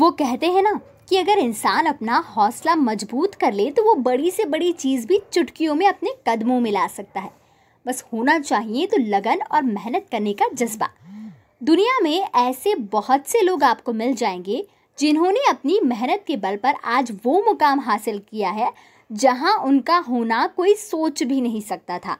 वो कहते हैं ना कि अगर इंसान अपना हौसला मजबूत कर ले तो वो बड़ी से बड़ी चीज़ भी चुटकियों में अपने कदमों में ला सकता है बस होना चाहिए तो लगन और मेहनत करने का जज्बा दुनिया में ऐसे बहुत से लोग आपको मिल जाएंगे जिन्होंने अपनी मेहनत के बल पर आज वो मुकाम हासिल किया है जहाँ उनका होना कोई सोच भी नहीं सकता था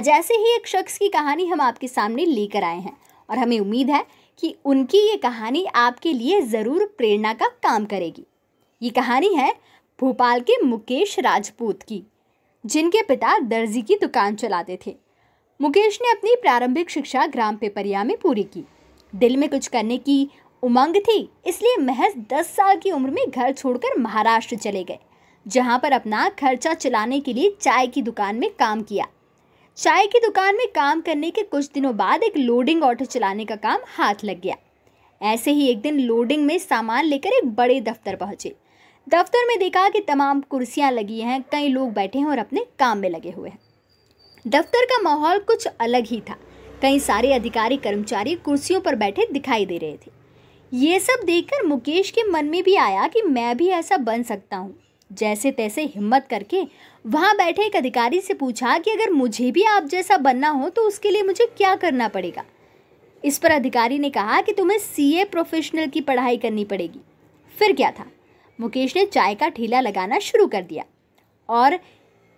आज ऐसे ही एक शख्स की कहानी हम आपके सामने लेकर आए हैं और हमें उम्मीद है कि उनकी ये कहानी आपके लिए ज़रूर प्रेरणा का काम करेगी ये कहानी है भोपाल के मुकेश राजपूत की जिनके पिता दर्जी की दुकान चलाते थे मुकेश ने अपनी प्रारंभिक शिक्षा ग्राम पेपरिया में पूरी की दिल में कुछ करने की उमंग थी इसलिए महज दस साल की उम्र में घर छोड़कर महाराष्ट्र चले गए जहाँ पर अपना खर्चा चलाने के लिए चाय की दुकान में काम किया चाय की दुकान में काम करने के कुछ दिनों बाद एक लोडिंग ऑटो चलाने का काम हाथ लग गया ऐसे ही एक दिन लोडिंग में सामान लेकर एक बड़े दफ्तर पहुंचे दफ्तर में देखा कि तमाम कुर्सियां लगी हैं कई लोग बैठे हैं और अपने काम में लगे हुए हैं दफ्तर का माहौल कुछ अलग ही था कई सारे अधिकारी कर्मचारी कुर्सियों पर बैठे दिखाई दे रहे थे ये सब देखकर मुकेश के मन में भी आया कि मैं भी ऐसा बन सकता हूँ जैसे तैसे हिम्मत करके वहाँ बैठे एक अधिकारी से पूछा कि अगर मुझे भी आप जैसा बनना हो तो उसके लिए मुझे क्या करना पड़ेगा इस पर अधिकारी ने कहा कि तुम्हें सी प्रोफेशनल की पढ़ाई करनी पड़ेगी फिर क्या था मुकेश ने चाय का ठेला लगाना शुरू कर दिया और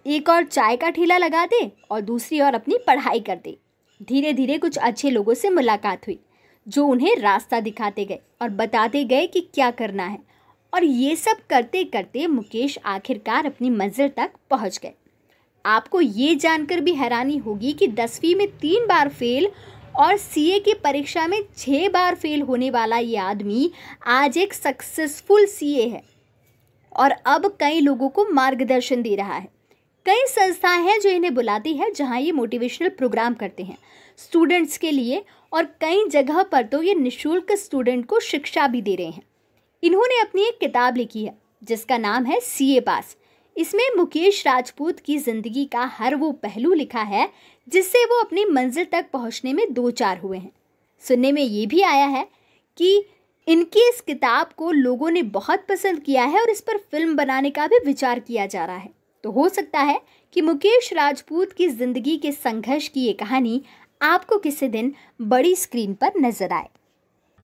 एक और चाय का ठेला लगा दे और दूसरी और अपनी पढ़ाई कर दे धीरे धीरे कुछ अच्छे लोगों से मुलाकात हुई जो उन्हें रास्ता दिखाते गए और बताते गए कि क्या करना है और ये सब करते करते मुकेश आखिरकार अपनी मंजिल तक पहुंच गए आपको ये जानकर भी हैरानी होगी कि दसवीं में तीन बार फेल और सीए की परीक्षा में छः बार फेल होने वाला ये आदमी आज एक सक्सेसफुल सीए है और अब कई लोगों को मार्गदर्शन दे रहा है कई संस्थाएं हैं जो इन्हें बुलाती है जहां ये मोटिवेशनल प्रोग्राम करते हैं स्टूडेंट्स के लिए और कई जगह पर तो ये निशुल्क स्टूडेंट को शिक्षा भी दे रहे हैं इन्होंने अपनी एक किताब लिखी है जिसका नाम है सी ए पास इसमें मुकेश राजपूत की ज़िंदगी का हर वो पहलू लिखा है जिससे वो अपनी मंजिल तक पहुंचने में दो चार हुए हैं सुनने में ये भी आया है कि इनकी इस किताब को लोगों ने बहुत पसंद किया है और इस पर फिल्म बनाने का भी विचार किया जा रहा है तो हो सकता है कि मुकेश राजपूत की ज़िंदगी के संघर्ष की ये कहानी आपको किसी दिन बड़ी स्क्रीन पर नजर आए